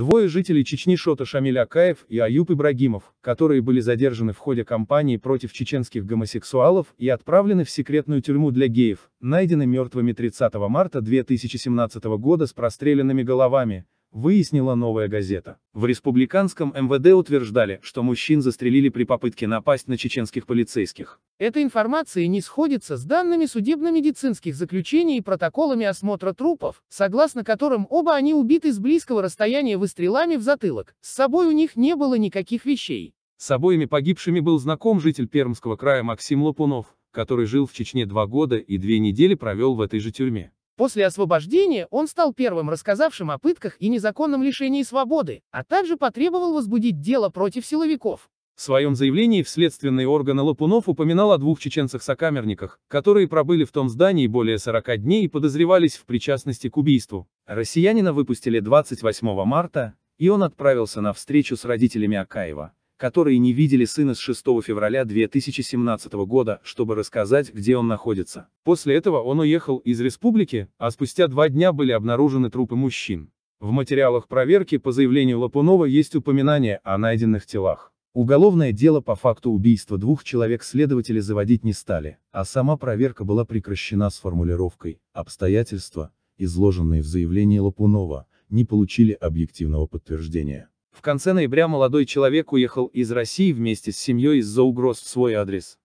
Двое жителей Чечни Шота Шамиль Акаев и Аюб Ибрагимов, которые были задержаны в ходе кампании против чеченских гомосексуалов и отправлены в секретную тюрьму для геев, найдены мертвыми 30 марта 2017 года с простреленными головами, выяснила новая газета. В республиканском МВД утверждали, что мужчин застрелили при попытке напасть на чеченских полицейских. Эта информация не сходится с данными судебно-медицинских заключений и протоколами осмотра трупов, согласно которым оба они убиты с близкого расстояния выстрелами в затылок. С собой у них не было никаких вещей. С обоими погибшими был знаком житель Пермского края Максим Лопунов, который жил в Чечне два года и две недели провел в этой же тюрьме. После освобождения он стал первым рассказавшим о пытках и незаконном лишении свободы, а также потребовал возбудить дело против силовиков. В своем заявлении в следственные органы Лопунов упоминал о двух чеченцах-сокамерниках, которые пробыли в том здании более 40 дней и подозревались в причастности к убийству. Россиянина выпустили 28 марта, и он отправился на встречу с родителями Акаева которые не видели сына с 6 февраля 2017 года, чтобы рассказать, где он находится. После этого он уехал из республики, а спустя два дня были обнаружены трупы мужчин. В материалах проверки по заявлению Лапунова есть упоминание о найденных телах. Уголовное дело по факту убийства двух человек следователи заводить не стали, а сама проверка была прекращена с формулировкой «обстоятельства», изложенные в заявлении Лапунова, не получили объективного подтверждения. В конце ноября молодой человек уехал из России вместе с семьей из-за угроз в свой адрес.